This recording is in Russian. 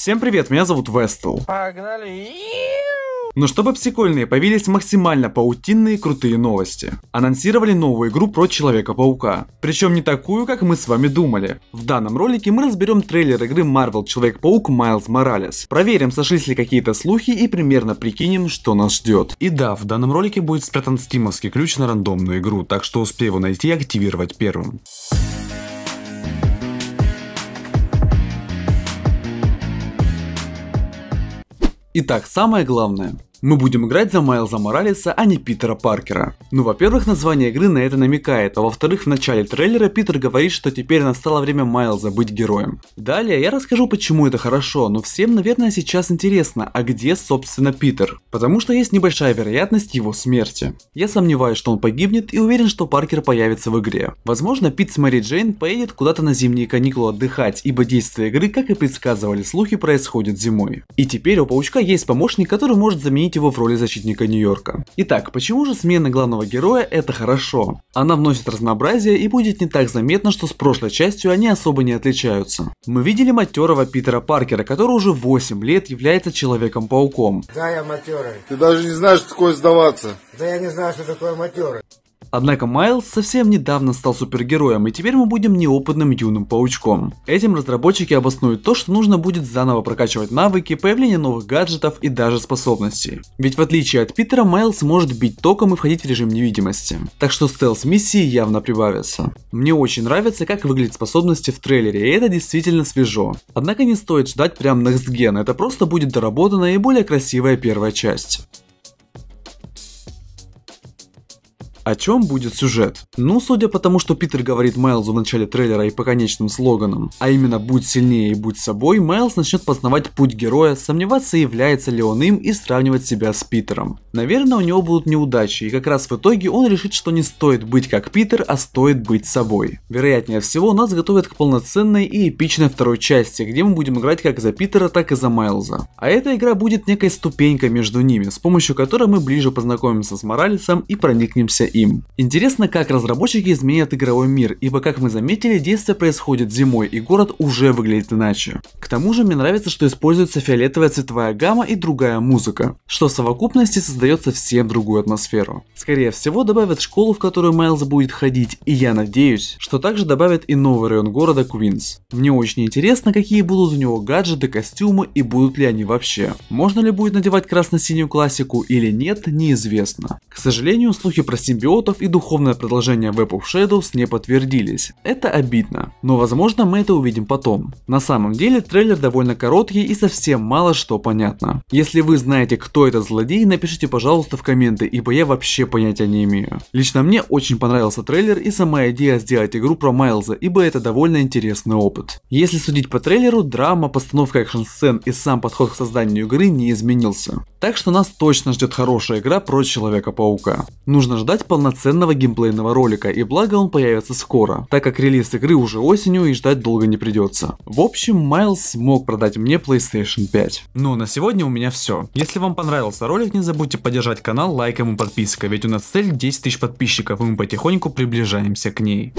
Всем привет, меня зовут Вестл. Погнали! Но чтобы псикольные появились максимально паутинные крутые новости. Анонсировали новую игру про Человека-паука. Причем не такую, как мы с вами думали. В данном ролике мы разберем трейлер игры Marvel Человек-паук Майлз Моралес. Проверим, сошлись ли какие-то слухи и примерно прикинем, что нас ждет. И да, в данном ролике будет спрятан стимовский ключ на рандомную игру, так что успею его найти и активировать первым. Итак, самое главное – мы будем играть за Майлза Моралеса, а не Питера Паркера. Ну, во-первых, название игры на это намекает, а во-вторых, в начале трейлера Питер говорит, что теперь настало время Майлза быть героем. Далее я расскажу, почему это хорошо, но всем, наверное, сейчас интересно, а где, собственно, Питер? Потому что есть небольшая вероятность его смерти. Я сомневаюсь, что он погибнет и уверен, что Паркер появится в игре. Возможно, Пит с Мэри Джейн поедет куда-то на зимние каникулы отдыхать, ибо действие игры, как и предсказывали слухи, происходит зимой. И теперь у Паучка есть помощник, который может заменить заменить его в роли защитника Нью-Йорка. Итак, почему же смена главного героя это хорошо? Она вносит разнообразие и будет не так заметно, что с прошлой частью они особо не отличаются. Мы видели матерого Питера Паркера, который уже 8 лет является Человеком-пауком. Да, я матерый. Ты даже не знаешь, что такое сдаваться. Да я не знаю, что такое матерый. Однако Майлз совсем недавно стал супергероем, и теперь мы будем неопытным юным паучком. Этим разработчики обоснуют то, что нужно будет заново прокачивать навыки, появление новых гаджетов и даже способностей. Ведь в отличие от Питера, Майлз может бить током и входить в режим невидимости. Так что стелс-миссии явно прибавится. Мне очень нравится, как выглядят способности в трейлере, и это действительно свежо. Однако не стоит ждать прям Next Gen, это просто будет доработанная и более красивая первая часть. О чем будет сюжет? Ну, судя по тому, что Питер говорит Майлзу в начале трейлера и по конечным слоганам, а именно «Будь сильнее и будь собой», Майлз начнет познавать путь героя, сомневаться, является ли он им и сравнивать себя с Питером. Наверное, у него будут неудачи, и как раз в итоге он решит, что не стоит быть как Питер, а стоит быть собой. Вероятнее всего, нас готовят к полноценной и эпичной второй части, где мы будем играть как за Питера, так и за Майлза. А эта игра будет некой ступенькой между ними, с помощью которой мы ближе познакомимся с Моралисом и проникнемся им. Интересно, как разработчики изменят игровой мир, ибо, как мы заметили, действие происходит зимой, и город уже выглядит иначе. К тому же, мне нравится, что используется фиолетовая цветовая гамма и другая музыка, что в совокупности создает совсем другую атмосферу. Скорее всего, добавят школу, в которую Майлз будет ходить, и я надеюсь, что также добавят и новый район города Квинс. Мне очень интересно, какие будут у него гаджеты, костюмы и будут ли они вообще. Можно ли будет надевать красно-синюю классику или нет, неизвестно. К сожалению, слухи про Steam симбиотов и духовное продолжение Web of Shadows не подтвердились. Это обидно, но возможно мы это увидим потом. На самом деле трейлер довольно короткий и совсем мало что понятно. Если вы знаете, кто этот злодей, напишите пожалуйста в комменты, ибо я вообще понятия не имею. Лично мне очень понравился трейлер и сама идея сделать игру про Майлза, ибо это довольно интересный опыт. Если судить по трейлеру, драма, постановка экшн-сцен и сам подход к созданию игры не изменился. Так что нас точно ждет хорошая игра про Человека-паука. Нужно ждать полноценного геймплейного ролика, и благо он появится скоро, так как релиз игры уже осенью и ждать долго не придется. В общем, Майлз смог продать мне PlayStation 5. Ну, на сегодня у меня все. Если вам понравился ролик, не забудьте поддержать канал лайком и подпиской, ведь у нас цель 10 тысяч подписчиков, и мы потихоньку приближаемся к ней.